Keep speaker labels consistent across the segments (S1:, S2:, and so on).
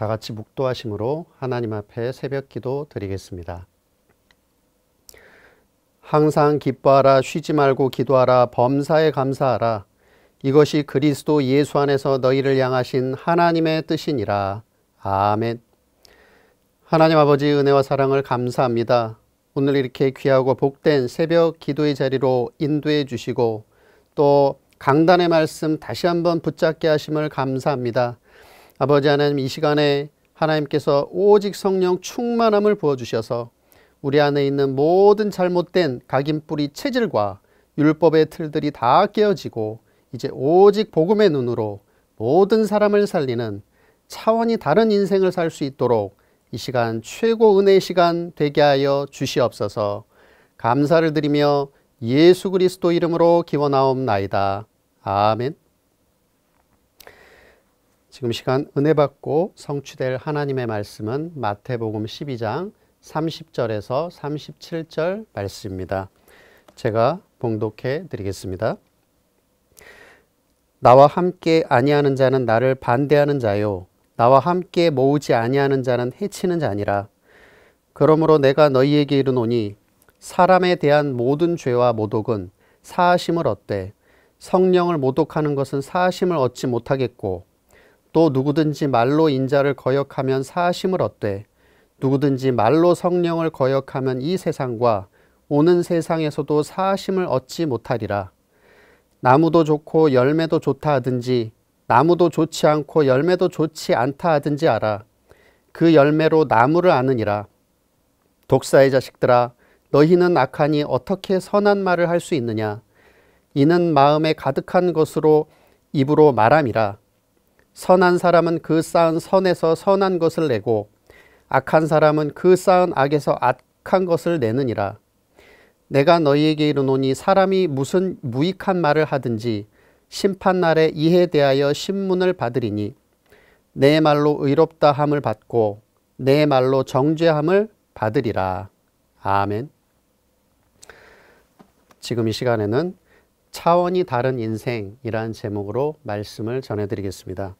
S1: 다 같이 묵도하심으로 하나님 앞에 새벽 기도 드리겠습니다. 항상 기뻐하라, 쉬지 말고 기도하라, 범사에 감사하라. 이것이 그리스도 예수 안에서 너희를 향하신 하나님의 뜻이니라. 아멘. 하나님 아버지 은혜와 사랑을 감사합니다. 오늘 이렇게 귀하고 복된 새벽 기도의 자리로 인도해 주시고 또 강단의 말씀 다시 한번 붙잡게 하심을 감사합니다. 아버지 하나님 이 시간에 하나님께서 오직 성령 충만함을 부어주셔서 우리 안에 있는 모든 잘못된 각인뿌리 체질과 율법의 틀들이 다 깨어지고 이제 오직 복음의 눈으로 모든 사람을 살리는 차원이 다른 인생을 살 수 있도록 이 시간 최고 은혜의 시간 되게 하여 주시옵소서 감사를 드리며 예수 그리스도 이름으로 기원하옵나이다. 아멘. 지금 시간 은혜 받고 성취될 하나님의 말씀은 마태복음 12장 30절에서 37절 말씀입니다. 제가 봉독해 드리겠습니다. 나와 함께 아니하는 자는 나를 반대하는 자요 나와 함께 모으지 아니하는 자는 해치는 자니라 그러므로 내가 너희에게 이르노니 사람에 대한 모든 죄와 모독은 사하심을 얻되 성령을 모독하는 것은 사하심을 얻지 못하겠고 또 누구든지 말로 인자를 거역하면 사심을 얻되 누구든지 말로 성령을 거역하면 이 세상과 오는 세상에서도 사심을 얻지 못하리라. 나무도 좋고 열매도 좋다 하든지 나무도 좋지 않고 열매도 좋지 않다 하든지 알아. 그 열매로 나무를 아느니라. 독사의 자식들아 너희는 악하니 어떻게 선한 말을 할 수 있느냐. 이는 마음에 가득한 것으로 입으로 말함이라. 선한 사람은 그 쌓은 선에서 선한 것을 내고 악한 사람은 그 쌓은 악에서 악한 것을 내느니라. 내가 너희에게 이르노니 사람이 무슨 무익한 말을 하든지 심판날에 이에 대하여 신문을 받으리니 내 말로 의롭다 함을 받고 내 말로 정죄함을 받으리라. 아멘. 지금 이 시간에는 차원이 다른 인생이라는 제목으로 말씀을 전해드리겠습니다.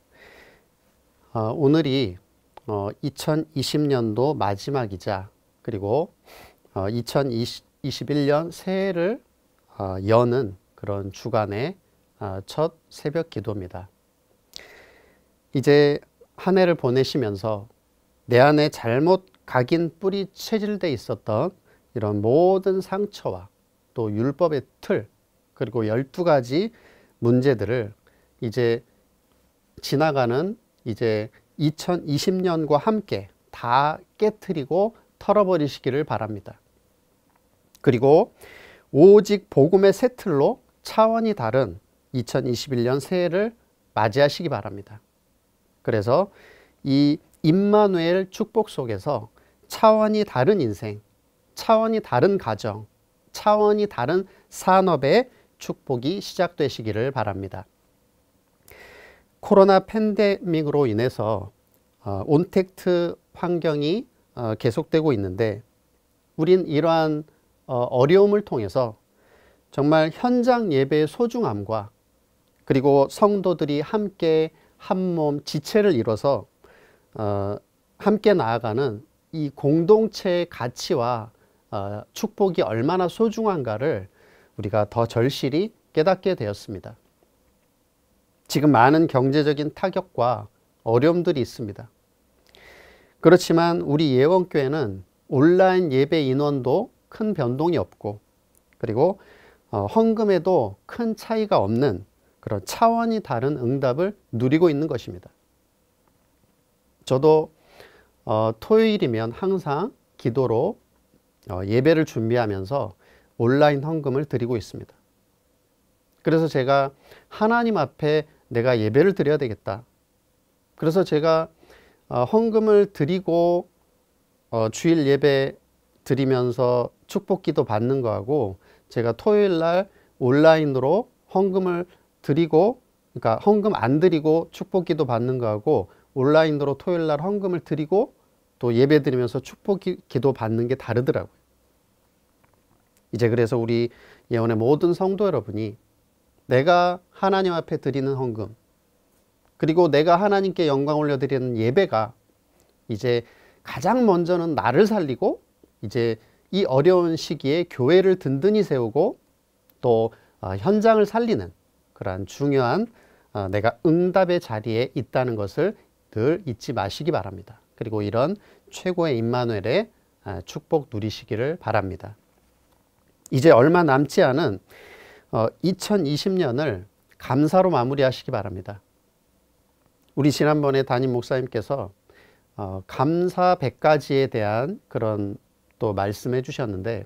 S1: 어, 오늘이 어, 2020년도 마지막이자 그리고 어, 2021년 새해를 어, 여는 그런 주간의 어, 첫 새벽 기도입니다. 이제 한 해를 보내시면서 내 안에 잘못 각인 뿌리 체질돼 있었던 이런 모든 상처와 또 율법의 틀 그리고 12가지 문제들을 이제 지나가는 이제 2020년과 함께 다 깨뜨리고 털어버리시기를 바랍니다. 그리고 오직 복음의 새 틀로 차원이 다른 2021년 새해를 맞이하시기 바랍니다. 그래서 이 임마누엘 축복 속에서 차원이 다른 인생, 차원이 다른 가정, 차원이 다른 산업의 축복이 시작되시기를 바랍니다. 코로나 팬데믹으로 인해서 어, 온택트 환경이 어, 계속되고 있는데 우린 이러한 어, 어려움을 통해서 정말 현장 예배의 소중함과 그리고 성도들이 함께 한 몸 지체를 이뤄서 함께 나아가는 이 공동체의 가치와 축복이 얼마나 소중한가를 우리가 더 절실히 깨닫게 되었습니다. 지금 많은 경제적인 타격과 어려움들이 있습니다. 그렇지만 우리 예원교회는 온라인 예배 인원도 큰 변동이 없고 그리고 어, 헌금에도 큰 차이가 없는 그런 차원이 다른 응답을 누리고 있는 것입니다. 저도 어, 토요일이면 항상 기도로 어, 예배를 준비하면서 온라인 헌금을 드리고 있습니다. 그래서 제가 하나님 앞에 내가 예배를 드려야 되겠다. 그래서 제가 어, 헌금을 드리고 어, 주일 예배 드리면서 축복기도 받는 거하고 제가 토요일 날 온라인으로 헌금을 드리고 그러니까 헌금 안 드리고 축복기도 받는 거하고 온라인으로 토요일 날 헌금을 드리고 또 예배 드리면서 축복기도 받는 게 다르더라고요. 이제 그래서 우리 예언의 모든 성도 여러분이 내가 하나님 앞에 드리는 헌금 그리고 내가 하나님께 영광 올려드리는 예배가 이제 가장 먼저는 나를 살리고 이제 이 어려운 시기에 교회를 든든히 세우고 또 어, 현장을 살리는 그러한 중요한 어, 내가 응답의 자리에 있다는 것을 늘 잊지 마시기 바랍니다. 그리고 이런 최고의 임마누엘의 아, 축복 누리시기를 바랍니다. 이제 얼마 남지 않은 2020년을 어, 감사로 마무리하시기 바랍니다. 우리 지난번에 담임 목사님께서 어, 감사 100가지에 대한 그런 또 말씀해 주셨는데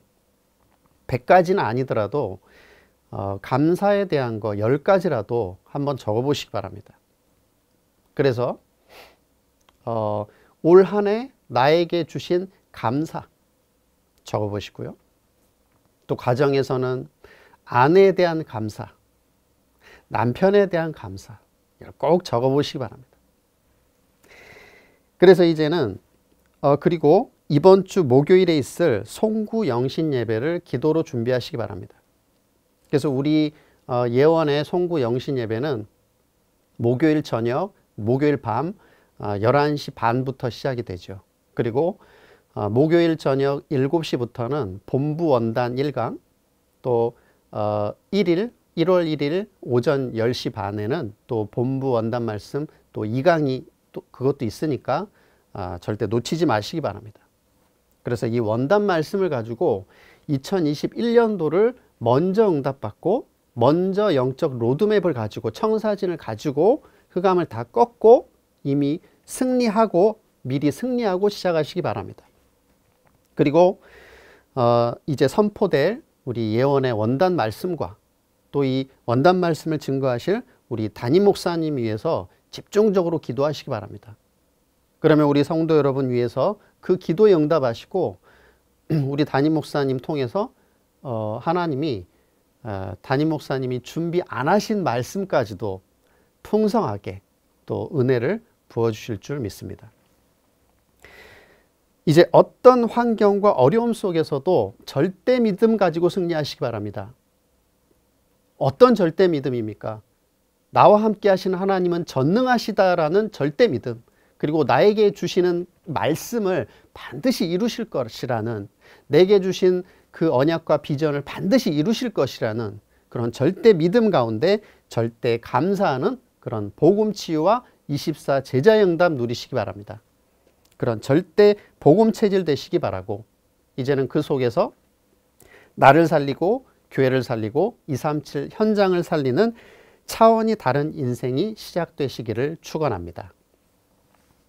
S1: 100가지는 아니더라도 어, 감사에 대한 거 10가지라도 한번 적어 보시기 바랍니다. 그래서 어, 올 한 해 나에게 주신 감사 적어 보시고요. 또 가정에서는 아내에 대한 감사 남편에 대한 감사 꼭 적어보시기 바랍니다. 그래서 이제는 어, 그리고 이번 주 목요일에 있을 송구 영신 예배를 기도로 준비하시기 바랍니다. 그래서 우리 어, 예원의 송구 영신 예배는 목요일 저녁, 목요일 밤 어, 11시 반부터 시작이 되죠. 그리고 어, 목요일 저녁 7시부터는 본부 원단 1강, 또 어, 1일 1월 1일 오전 10시 반에는 또 본부 원단 말씀 또 2강이 또 그것도 있으니까 아, 절대 놓치지 마시기 바랍니다. 그래서 이 원단 말씀을 가지고 2021년도를 먼저 응답받고 먼저 영적 로드맵을 가지고 청사진을 가지고 흑암을 다 꺾고 이미 승리하고 미리 승리하고 시작하시기 바랍니다. 그리고 어, 이제 선포될 우리 예언의 원단 말씀과 또이 원단 말씀을 증거하실 우리 담임 목사님 위해서 집중적으로 기도하시기 바랍니다. 그러면 우리 성도 여러분 위해서 그기도 응답하시고 우리 담임 목사님 통해서 어, 하나님이 담임 어, 목사님이 준비 안 하신 말씀까지도 풍성하게 또 은혜를 부어주실 줄 믿습니다. 이제 어떤 환경과 어려움 속에서도 절대 믿음 가지고 승리하시기 바랍니다. 어떤 절대 믿음입니까? 나와 함께 하신 하나님은 전능하시다라는 절대 믿음, 그리고 나에게 주시는 말씀을 반드시 이루실 것이라는, 내게 주신 그 언약과 비전을 반드시 이루실 것이라는 그런 절대 믿음 가운데 절대 감사하는 그런 복음 치유와 24 제자 영답 누리시기 바랍니다. 그런 절대 복음 체질 되시기 바라고 이제는 그 속에서 나를 살리고 교회를 살리고 237 현장을 살리는 차원이 다른 인생이 시작되시기를 축원합니다.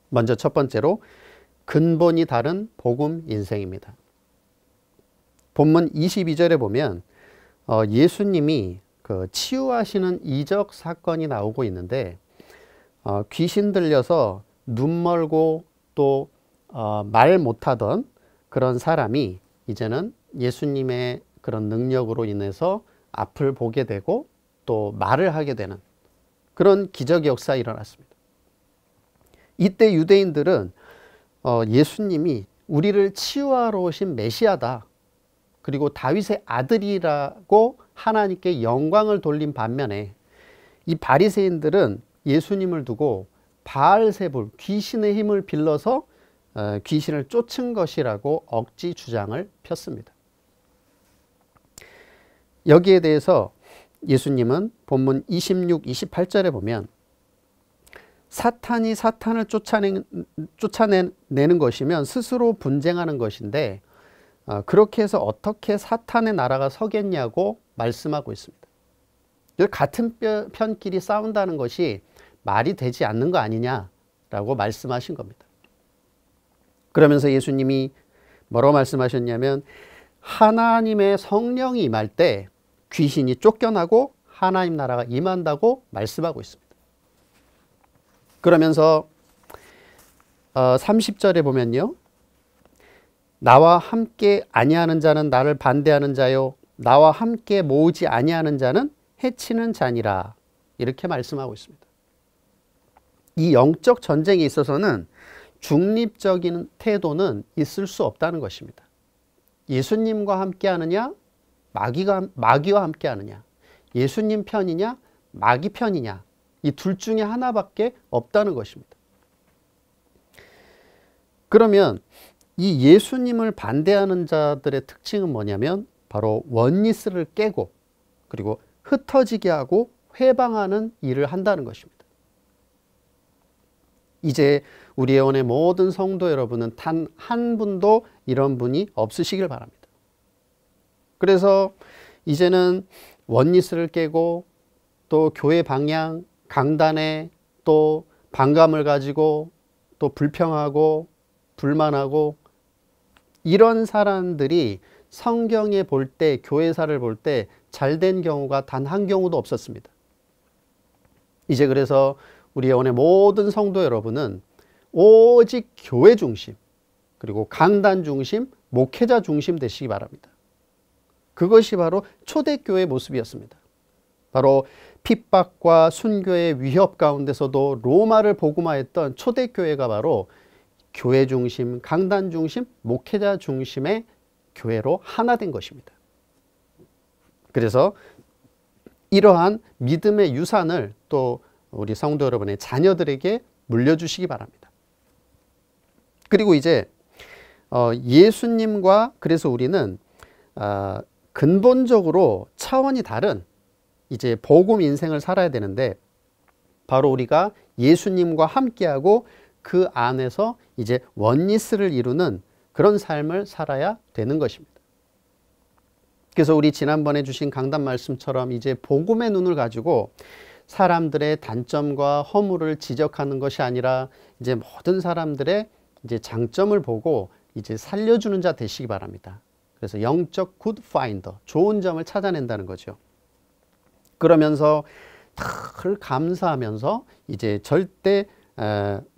S1: 먼저 첫 번째로 근본이 다른 복음 인생입니다. 본문 22절에 보면 어, 예수님이 그 치유하시는 이적 사건이 나오고 있는데 어, 귀신 들려서 눈 멀고 또말 어, 못하던 그런 사람이 이제는 예수님의 그런 능력으로 인해서 앞을 보게 되고 또 말을 하게 되는 그런 기적의 역사가 일어났습니다. 이때 유대인들은 어, 예수님이 우리를 치유하러 오신 메시아다. 그리고 다윗의 아들이라고 하나님께 영광을 돌린 반면에 이 바리새인들은 예수님을 두고 바알세불 귀신의 힘을 빌려서 어, 귀신을 쫓은 것이라고 억지 주장을 폈습니다. 여기에 대해서 예수님은 본문 26, 28절에 보면 사탄이 사탄을 쫓아내, 는 것이면 스스로 분쟁하는 것인데 어, 그렇게 해서 어떻게 사탄의 나라가 서겠냐고 말씀하고 있습니다. 같은 편끼리 싸운다는 것이 말이 되지 않는 거 아니냐라고 말씀하신 겁니다. 그러면서 예수님이 뭐라고 말씀하셨냐면 하나님의 성령이 임할 때 귀신이 쫓겨나고 하나님 나라가 임한다고 말씀하고 있습니다. 그러면서 어, 30절에 보면요. 나와 함께 아니하는 자는 나를 반대하는 자요. 나와 함께 모으지 아니하는 자는 해치는 자니라. 이렇게 말씀하고 있습니다. 이 영적 전쟁에 있어서는 중립적인 태도는 있을 수 없다는 것입니다. 예수님과 함께 하느냐 마귀가, 마귀와 함께 하느냐? 예수님 편이냐? 마귀 편이냐? 이 둘 중에 하나밖에 없다는 것입니다. 그러면 이 예수님을 반대하는 자들의 특징은 뭐냐면 바로 원리스를 깨고 그리고 흩어지게 하고 회방하는 일을 한다는 것입니다. 이제 우리 회원의 모든 성도 여러분은 단 한 분도 이런 분이 없으시길 바랍니다. 그래서 이제는 원리스를 깨고 또 교회 방향, 강단에 또 반감을 가지고 또 불평하고 불만하고 이런 사람들이 성경에 볼 때, 교회사를 볼 때 잘된 경우가 단 한 경우도 없었습니다. 이제 그래서 우리 예원의 모든 성도 여러분은 오직 교회 중심, 그리고 강단 중심, 목회자 중심 되시기 바랍니다. 그것이 바로 초대교회 모습이었습니다. 바로 핍박과 순교의 위협 가운데서도 로마를 복음화했던 초대교회가 바로 교회 중심, 강단 중심, 목회자 중심의 교회로 하나 된 것입니다. 그래서 이러한 믿음의 유산을 또 우리 성도 여러분의 자녀들에게 물려주시기 바랍니다. 그리고 이제 어, 예수님과 그래서 우리는 아, 근본적으로 차원이 다른 이제 복음 인생을 살아야 되는데 바로 우리가 예수님과 함께하고 그 안에서 이제 원리스를 이루는 그런 삶을 살아야 되는 것입니다. 그래서 우리 지난번에 주신 강단 말씀처럼 이제 복음의 눈을 가지고 사람들의 단점과 허물을 지적하는 것이 아니라 이제 모든 사람들의 이제 장점을 보고 이제 살려주는 자 되시기 바랍니다. 그래서 영적 굿 파인더, 좋은 점을 찾아낸다는 거죠. 그러면서 늘 감사하면서 이제 절대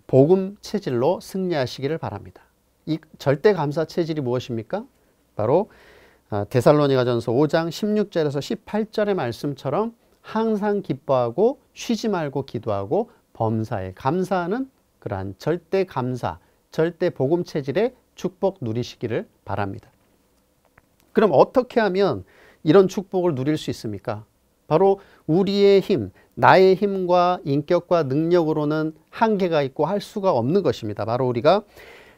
S1: 복음 체질로 승리하시기를 바랍니다. 이 절대 감사 체질이 무엇입니까? 바로 어, 데살로니가전서 5장 16절에서 18절의 말씀처럼 항상 기뻐하고 쉬지 말고 기도하고 범사에 감사하는 그러한 절대 감사, 절대 복음 체질의 축복 누리시기를 바랍니다. 그럼 어떻게 하면 이런 축복을 누릴 수 있습니까? 바로 우리의 힘, 나의 힘과 인격과 능력으로는 한계가 있고 할 수가 없는 것입니다. 바로 우리가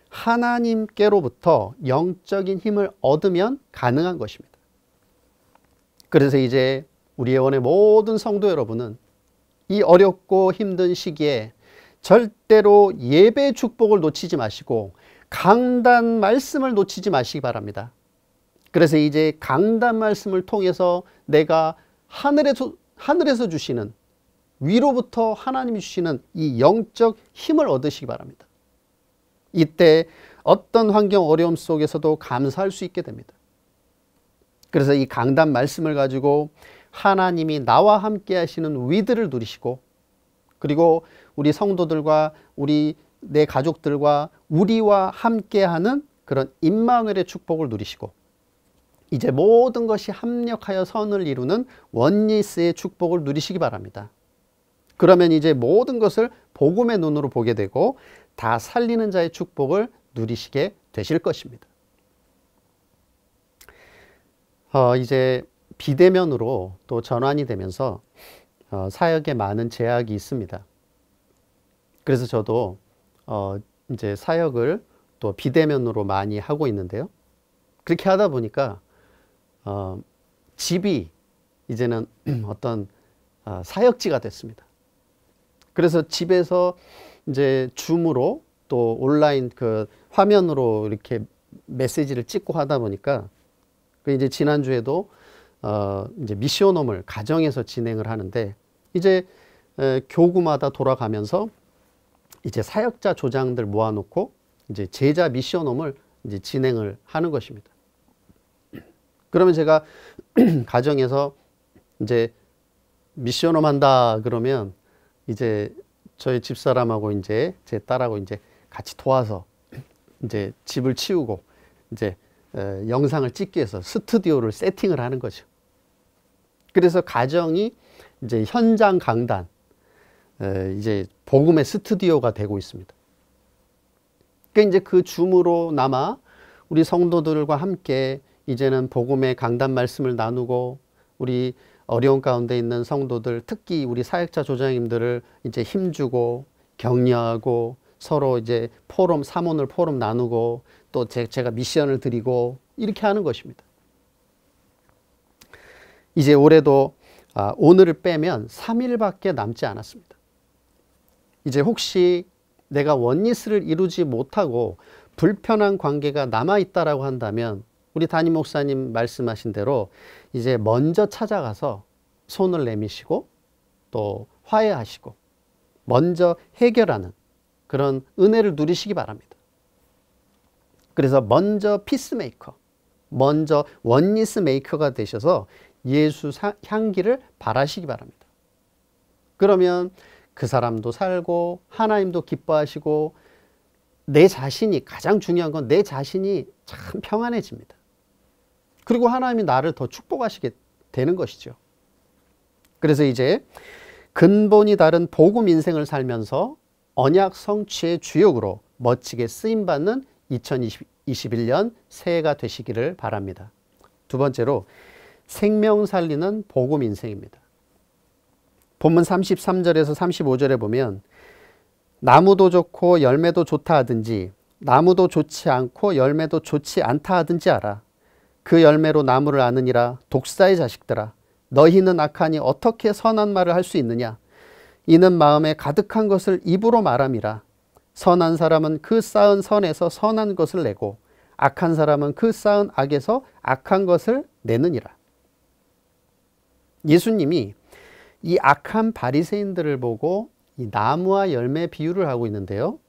S1: 하나님께로부터 영적인 힘을 얻으면 가능한 것입니다. 그래서 이제 우리 회원의 모든 성도 여러분은 이 어렵고 힘든 시기에 절대로 예배 축복을 놓치지 마시고 강단 말씀을 놓치지 마시기 바랍니다. 그래서 이제 강단 말씀을 통해서 내가 하늘에서, 하늘에서 주시는 위로부터 하나님이 주시는 이 영적 힘을 얻으시기 바랍니다. 이때 어떤 환경 어려움 속에서도 감사할 수 있게 됩니다. 그래서 이 강단 말씀을 가지고 하나님이 나와 함께 하시는 위드를 누리시고 그리고 우리 성도들과 우리 내 가족들과 우리와 함께하는 그런 임마누엘의 축복을 누리시고 이제 모든 것이 합력하여 선을 이루는 원리스의 축복을 누리시기 바랍니다. 그러면 이제 모든 것을 복음의 눈으로 보게 되고 다 살리는 자의 축복을 누리시게 되실 것입니다. 어, 이제 비대면으로 또 전환이 되면서 어, 사역에 많은 제약이 있습니다. 그래서 저도 어, 이제 사역을 또 비대면으로 많이 하고 있는데요. 그렇게 하다 보니까 어, 집이 이제는 어떤 어, 사역지가 됐습니다. 그래서 집에서 이제 줌으로 또 온라인 그 화면으로 이렇게 메시지를 찍고 하다 보니까 그 이제 지난주에도 어, 이제 미시오을 가정에서 진행을 하는데 이제 에, 교구마다 돌아가면서 이제 사역자 조장들 모아놓고 이제 제자 미시오을 이제 진행을 하는 것입니다. 그러면 제가 가정에서 이제 미션홈 한다 그러면 이제 저희 집사람하고 이제 제 딸하고 이제 같이 도와서 이제 집을 치우고 이제 영상을 찍기 위해서 스튜디오를 세팅을 하는 거죠. 그래서 가정이 이제 현장 강단, 이제 복음의 스튜디오가 되고 있습니다. 그러니까 이제 그 줌으로 남아 우리 성도들과 함께 이제는 복음의 강단 말씀을 나누고 우리 어려운 가운데 있는 성도들 특히 우리 사역자 조장님들을 이제 힘주고 격려하고 서로 이제 포럼 사문을 포럼 나누고 또 제, 가 미션을 드리고 이렇게 하는 것입니다. 이제 올해도 아, 오늘을 빼면 3일밖에 남지 않았습니다. 이제 혹시 내가 원리스를 이루지 못하고 불편한 관계가 남아 있다라고 한다면 우리 담임 목사님 말씀하신 대로 이제 먼저 찾아가서 손을 내미시고 또 화해하시고 먼저 해결하는 그런 은혜를 누리시기 바랍니다. 그래서 먼저 피스메이커, 먼저 원리스 메이커가 되셔서 예수 향기를 바라시기 바랍니다. 그러면 그 사람도 살고 하나님도 기뻐하시고 내 자신이 가장 중요한 건 내 자신이 참 평안해집니다. 그리고 하나님이 나를 더 축복하시게 되는 것이죠. 그래서 이제 근본이 다른 복음 인생을 살면서 언약 성취의 주역으로 멋지게 쓰임받는 2021년 새해가 되시기를 바랍니다. 두 번째로 생명 살리는 복음 인생입니다. 본문 33절에서 35절에 보면 나무도 좋고 열매도 좋다 하든지 나무도 좋지 않고 열매도 좋지 않다 하든지 알아. 그 열매로 나무를 아느니라 독사의 자식들아 너희는 악하니 어떻게 선한 말을 할 수 있느냐 이는 마음에 가득한 것을 입으로 말함이라 선한 사람은 그 쌓은 선에서 선한 것을 내고 악한 사람은 그 쌓은 악에서 악한 것을 내느니라 예수님이 이 악한 바리새인들을 보고 이 나무와 열매 비유를 하고 있는데요.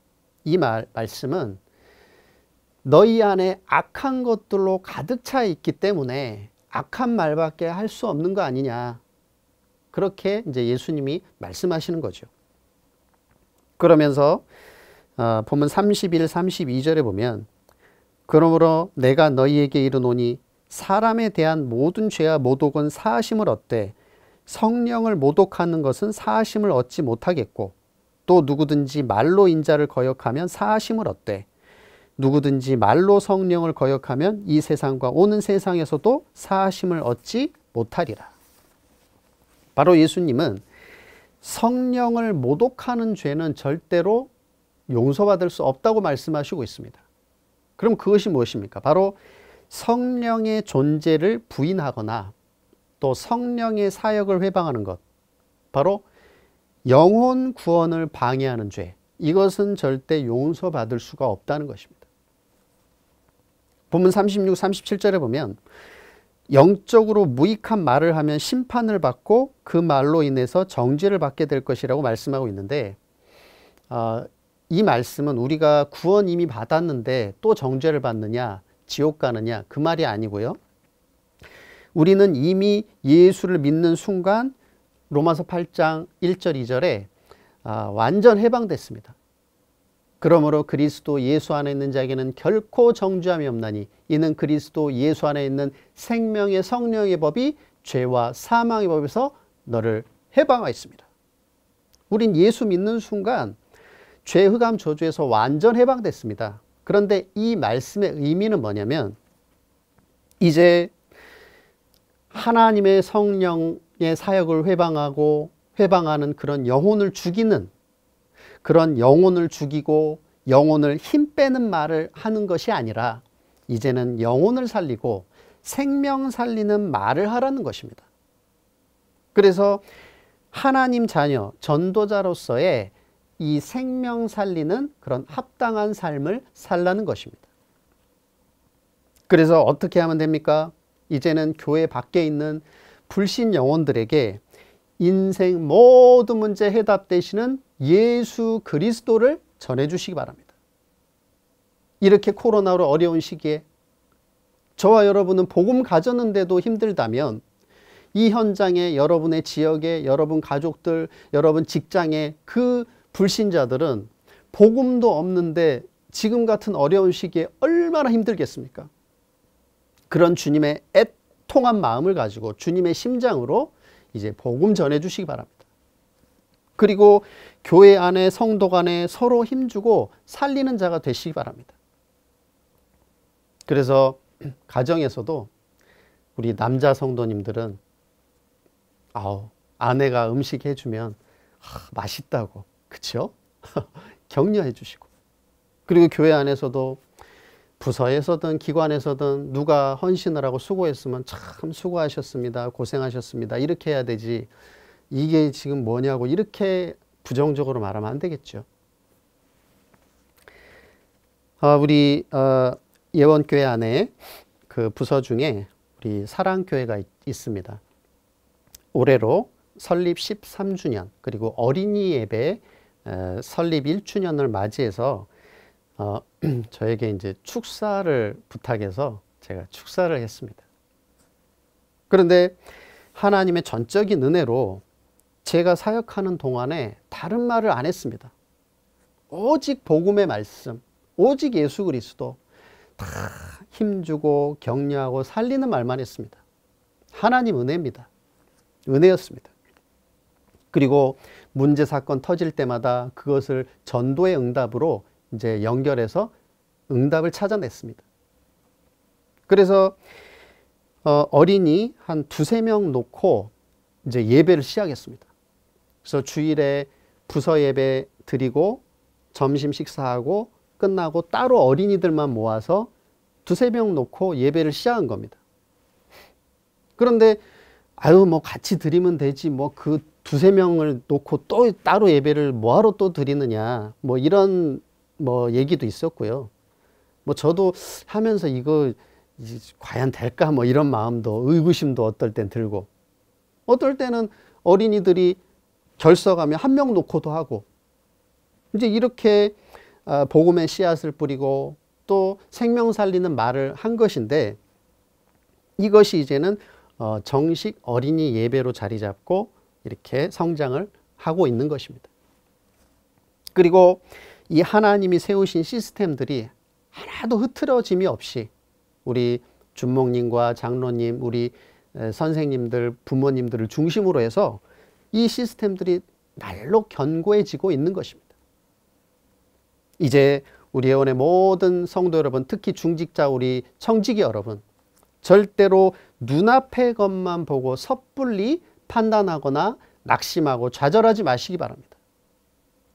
S1: 이 말, 말씀은 너희 안에 악한 것들로 가득 차 있기 때문에 악한 말밖에 할 수 없는 거 아니냐. 그렇게 이제 예수님이 말씀하시는 거죠. 그러면서 어, 본문 31, 32절에 보면 그러므로 내가 너희에게 이르노니 사람에 대한 모든 죄와 모독은 사하심을 얻되 성령을 모독하는 것은 사하심을 얻지 못하겠고 또 누구든지 말로 인자를 거역하면 사하심을 얻되 누구든지 말로 성령을 거역하면 이 세상과 오는 세상에서도 사심을 얻지 못하리라. 바로 예수님은 성령을 모독하는 죄는 절대로 용서받을 수 없다고 말씀하시고 있습니다. 그럼 그것이 무엇입니까? 바로 성령의 존재를 부인하거나 또 성령의 사역을 회방하는 것. 바로 영혼 구원을 방해하는 죄. 이것은 절대 용서받을 수가 없다는 것입니다. 본문 36, 37절에 보면 영적으로 무익한 말을 하면 심판을 받고 그 말로 인해서 정죄를 받게 될 것이라고 말씀하고 있는데 어, 이 말씀은 우리가 구원 이미 받았는데 또 정죄를 받느냐 지옥 가느냐 그 말이 아니고요. 우리는 이미 예수를 믿는 순간 로마서 8장 1절 2절에 아, 완전 해방됐습니다. 그러므로 그리스도 예수 안에 있는 자에게는 결코 정죄함이 없나니 이는 그리스도 예수 안에 있는 생명의 성령의 법이 죄와 사망의 법에서 너를 해방하였습니다. 우린 예수 믿는 순간 죄 흑암 저주에서 완전 해방됐습니다. 그런데 이 말씀의 의미는 뭐냐면 이제 하나님의 성령의 사역을 회방하고 회방하는 그런 영혼을 죽이는 그런 영혼을 죽이고 영혼을 힘 빼는 말을 하는 것이 아니라 이제는 영혼을 살리고 생명 살리는 말을 하라는 것입니다. 그래서 하나님 자녀, 전도자로서의 이 생명 살리는 그런 합당한 삶을 살라는 것입니다. 그래서 어떻게 하면 됩니까? 이제는 교회 밖에 있는 불신 영혼들에게 인생 모든 문제 해답 되시는 예수 그리스도를 전해주시기 바랍니다. 이렇게 코로나로 어려운 시기에 저와 여러분은 복음 가졌는데도 힘들다면 이 현장에 여러분의 지역에 여러분 가족들 여러분 직장에 그 불신자들은 복음도 없는데 지금 같은 어려운 시기에 얼마나 힘들겠습니까? 그런 주님의 애통한 마음을 가지고 주님의 심장으로 이제 복음 전해주시기 바랍니다. 그리고 교회 안에 성도 간에 서로 힘주고 살리는 자가 되시기 바랍니다. 그래서 가정에서도 우리 남자 성도님들은 아우 아내가 음식 해주면 아, 맛있다고 그쵸? 격려해 주시고 그리고 교회 안에서도 부서에서든 기관에서든 누가 헌신을 하고 수고했으면 참 수고하셨습니다. 고생하셨습니다. 이렇게 해야 되지. 이게 지금 뭐냐고 이렇게 부정적으로 말하면 안 되겠죠. 어, 우리 어, 예원교회 안에 그 부서 중에 우리 사랑교회가 있, 있습니다. 올해로 설립 13주년 그리고 어린이 예배 설립 1주년을 맞이해서 어, 저에게 이제 축사를 부탁해서 제가 축사를 했습니다. 그런데 하나님의 전적인 은혜로 제가 사역하는 동안에 다른 말을 안 했습니다. 오직 복음의 말씀, 오직 예수 그리스도 다 힘주고 격려하고 살리는 말만 했습니다. 하나님 은혜입니다. 은혜였습니다. 그리고 문제 사건 터질 때마다 그것을 전도의 응답으로 이제 연결해서 응답을 찾아냈습니다. 그래서 어, 린이 한 두세 명 놓고 이제 예배를 시작했습니다. 그래서 주일에 부서 예배 드리고 점심 식사하고 끝나고 따로 어린이들만 모아서 두세 명 놓고 예배를 시작한 겁니다. 그런데 아유 뭐 같이 드리면 되지 뭐 그 두세 명을 놓고 또 따로 예배를 뭐하러 또 드리느냐 뭐 이런 뭐 얘기도 있었고요. 뭐 저도 하면서 이거 과연 될까 뭐 이런 마음도 의구심도 어떨 땐 들고 어떨 때는 어린이들이 결석하며 한명 놓고도 하고 이제 이렇게 아, 복음의 씨앗을 뿌리고 또 생명 살리는 말을 한 것인데 이것이 이제는 어, 정식 어린이 예배로 자리 잡고 이렇게 성장을 하고 있는 것입니다. 그리고 이 하나님이 세우신 시스템들이 하나도 흐트러짐이 없이 우리 준목님과 장로님, 우리 선생님들, 부모님들을 중심으로 해서 이 시스템들이 날로 견고해지고 있는 것입니다. 이제 우리 회원의 모든 성도 여러분, 특히 중직자 우리 청직이 여러분, 절대로 눈앞의 것만 보고 섣불리 판단하거나 낙심하고 좌절하지 마시기 바랍니다.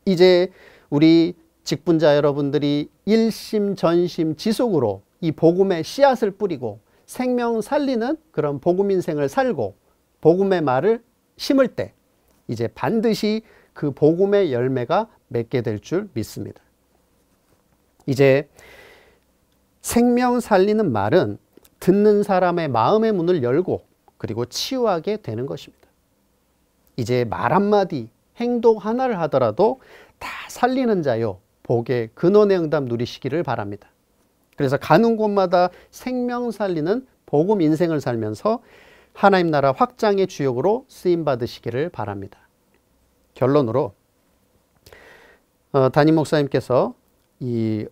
S1: 이제 우리 직분자 여러분들이 일심 전심 지속으로 이 복음의 씨앗을 뿌리고 생명 살리는 그런 복음 인생을 살고 복음의 말을 심을 때 이제 반드시 그 복음의 열매가 맺게 될 줄 믿습니다. 이제 생명 살리는 말은 듣는 사람의 마음의 문을 열고 그리고 치유하게 되는 것입니다. 이제 말 한마디, 행동 하나를 하더라도 다 살리는 자요. 복의 근원의 응답 누리시기를 바랍니다. 그래서 가는 곳마다 생명 살리는 복음 인생을 살면서 하나님 나라 확장의 주역으로 쓰임 받으시기를 바랍니다. 결론으로 어, 담임 목사님께서 이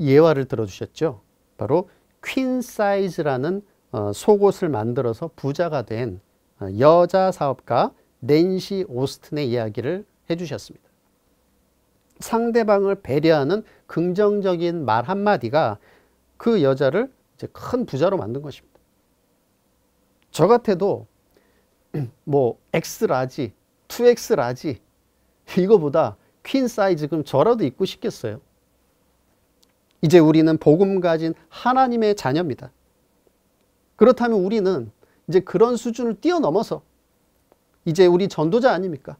S1: 예화를 들어주셨죠. 바로 퀸 사이즈라는 어, 속옷을 만들어서 부자가 된 어, 여자 사업가 낸시 오스틴의 이야기를 해주셨습니다. 상대방을 배려하는 긍정적인 말 한마디가 그 여자를 이제 큰 부자로 만든 것입니다. 저 같아도 뭐 X 라지, 2X 라지 이거보다 퀸 사이즈 그럼 저라도 입고 싶겠어요. 이제 우리는 복음 가진 하나님의 자녀입니다. 그렇다면 우리는 이제 그런 수준을 뛰어넘어서 이제 우리 전도자 아닙니까?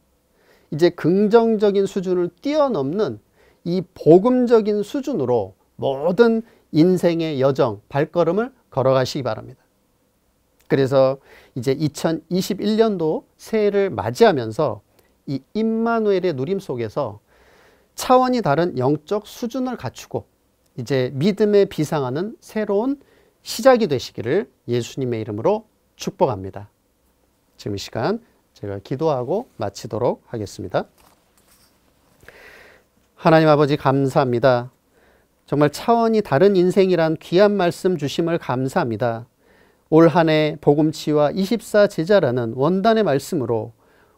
S1: 이제 긍정적인 수준을 뛰어넘는 이 복음적인 수준으로 모든 인생의 여정, 발걸음을 걸어가시기 바랍니다. 그래서 이제 2021년도 새해를 맞이하면서 이 임마누엘의 누림 속에서 차원이 다른 영적 수준을 갖추고 이제 믿음에 비상하는 새로운 시작이 되시기를 예수님의 이름으로 축복합니다. 지금 시간 제가 기도하고 마치도록 하겠습니다. 하나님 아버지 감사합니다. 정말 차원이 다른 인생이란 귀한 말씀 주심을 감사합니다. 올한해 복음치와 24 제자라는 원단의 말씀으로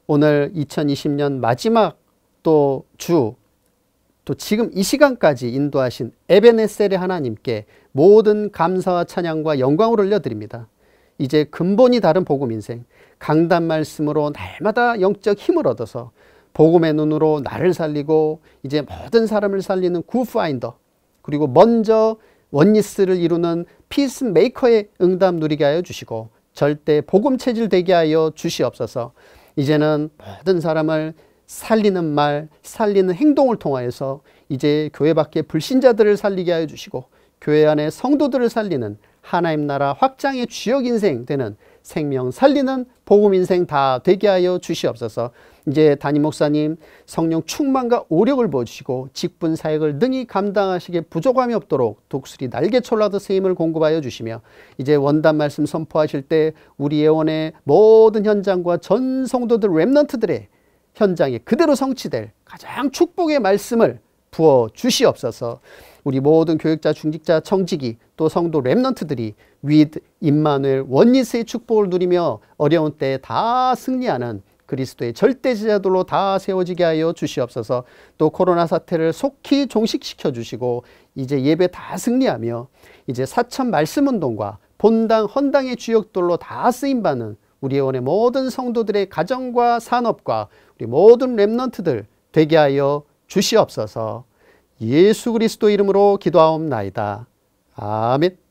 S1: 오늘 2020년 마지막 또 주, 또 지금 이 시간까지 인도하신 에베네셀의 하나님께 모든 감사와 찬양과 영광을 올려드립니다. 이제 근본이 다른 복음 인생, 강단 말씀으로 날마다 영적 힘을 얻어서 복음의 눈으로 나를 살리고 이제 모든 사람을 살리는 구파인더 그리고 먼저 원리스를 이루는 피스메이커의 응답 누리게 하여 주시고 절대 복음 체질 되게 하여 주시옵소서. 이제는 모든 사람을 살리는 말, 살리는 행동을 통하여서 이제 교회 밖에 불신자들을 살리게 하여 주시고 교회 안에 성도들을 살리는 하나님 나라 확장의 주역 인생 되는 생명 살리는 복음 인생 다 되게 하여 주시옵소서. 이제 담임 목사님 성령 충만과 오력을 보여주시고 직분 사역을 능히 감당하시게 부족함이 없도록 독수리 날개철라도 쓰임을 공급하여 주시며 이제 원단 말씀 선포하실 때 우리 예원의 모든 현장과 전 성도들 랩런트들의 현장에 그대로 성취될 가장 축복의 말씀을 부어 주시옵소서. 우리 모든 교육자, 중직자, 청지기 또 성도 랩넌트들이 위드 임마누엘 원니스의 축복을 누리며 어려운 때에 다 승리하는 그리스도의 절대 지자들로 다 세워지게 하여 주시옵소서 또 코로나 사태를 속히 종식시켜 주시고 이제 예배 다 승리하며 이제 사천 말씀운동과 본당 헌당의 주역들로 다 쓰임받는 우리 회원의 모든 성도들의 가정과 산업과 우리 모든 랩넌트들 되게 하여 주시옵소서 예수 그리스도 이름으로 기도하옵나이다. 아멘.